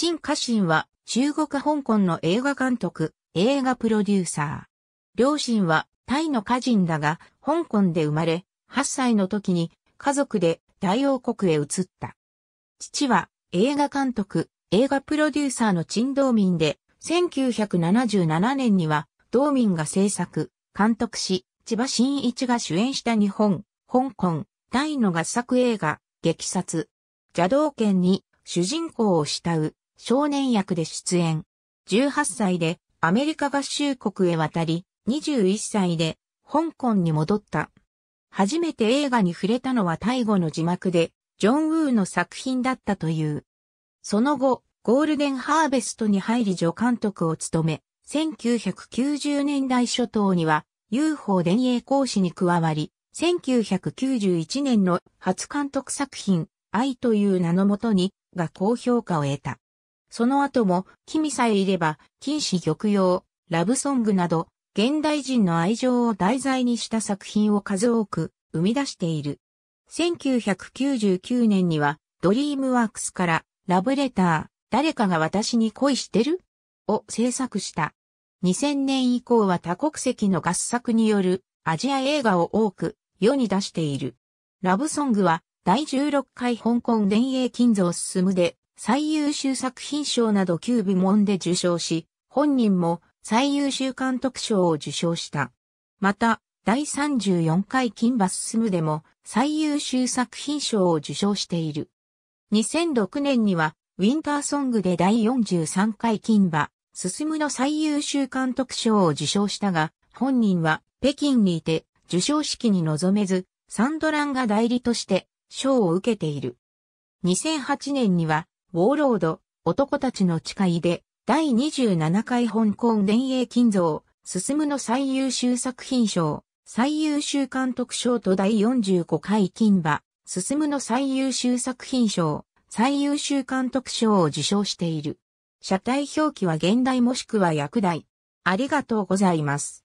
陳家臣は中国香港の映画監督、映画プロデューサー。両親はタイの家人だが、香港で生まれ、8歳の時に家族で大王国へ移った。父は映画監督、映画プロデューサーの陳道民で、1977年には道民が制作、監督し、千葉真一が主演した日本、香港、タイの合作映画、激殺。邪道圏に主人公を慕う少年役で出演。18歳でアメリカ合衆国へ渡り、21歳で香港に戻った。初めて映画に触れたのはタイ語の字幕で、ジョン・ウーの作品だったという。その後、ゴールデンハーベストに入り助監督を務め、1990年代初頭には UFO 電影講師に加わり、1991年の初監督作品、愛という名のもとにが高評価を得た。その後も、君さえいれば、禁止玉葉、ラブソングなど、現代人の愛情を題材にした作品を数多く生み出している。1999年には、ドリームワークスから、ラブレター、誰かが私に恋してるを制作した。2000年以降は多国籍の合作によるアジア映画を多く世に出している。ラブソングは第16回香港電影金蔵進むで最優秀作品賞など9部門で受賞し、本人も最優秀監督賞を受賞した。また、第34回金バススムでも最優秀作品賞を受賞している。2006年には、ウィンターソングで第43回金馬、進むの最優秀監督賞を受賞したが、本人は北京にいて受賞式に臨めず、サンドランが代理として賞を受けている。2008年にはォーロード、男たちの誓いで、第27回香港電影金像、進むの最優秀作品賞、最優秀監督賞と第45回金馬、進むの最優秀作品賞、最優秀監督賞を受賞している。車体表記は現代もしくは役代。ありがとうございます。